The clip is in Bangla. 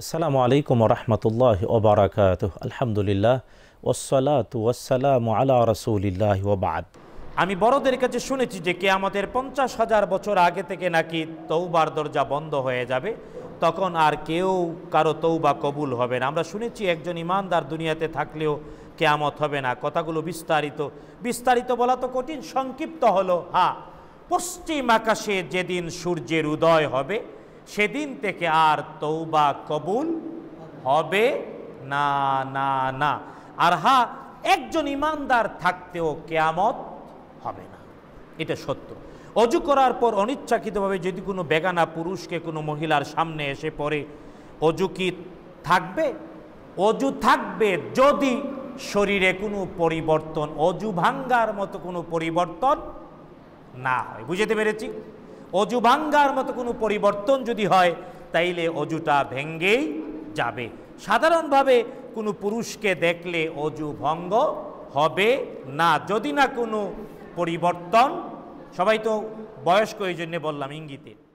আসসালামু আলাইকুম রহমতুল্লাহ ওবরাকাত আলহামদুলিল্লাহ ওসলাত ওয়াসালাম আলা রসুলিল্লাহ ওবাদ আমি বড়দের কাছে শুনেছি যে কে আমাদের পঞ্চাশ হাজার বছর আগে থেকে নাকি তৌবার দরজা বন্ধ হয়ে যাবে তখন আর কেউ কারো তৌবা কবুল হবে না আমরা শুনেছি একজন ইমানদার দুনিয়াতে থাকলেও কেয়ামত হবে না কথাগুলো বিস্তারিত বিস্তারিত বলা তো কঠিন সংক্ষিপ্ত হলো হা হ্যাঁ, পশ্চিম আকাশে যেদিন সূর্যের উদয় হবে সেদিন থেকে আর তৌবা কবুল হবে না না না আর হা একজন ইমানদার থাকতেও কেয়ামত হবে না এটা সত্য অজু করার পর অনিচ্ছাকৃতভাবে যদি কোনো বেগানা পুরুষকে কোনো মহিলার সামনে এসে পড়ে অজু কি থাকবে অজু থাকবে যদি শরীরে কোনো পরিবর্তন অজু ভাঙ্গার মতো কোনো পরিবর্তন না হয় বুঝতে পেরেছি অজু ভাঙ্গার মতো কোনো পরিবর্তন যদি হয় তাইলে অজুটা ভেঙ্গেই যাবে সাধারণভাবে কোনো পুরুষকে দেখলে অজু ভঙ্গ হবে না যদি না কোনো পরিবর্তন সবাই তো বয়স্ক এই জন্যে বললাম ইঙ্গিতে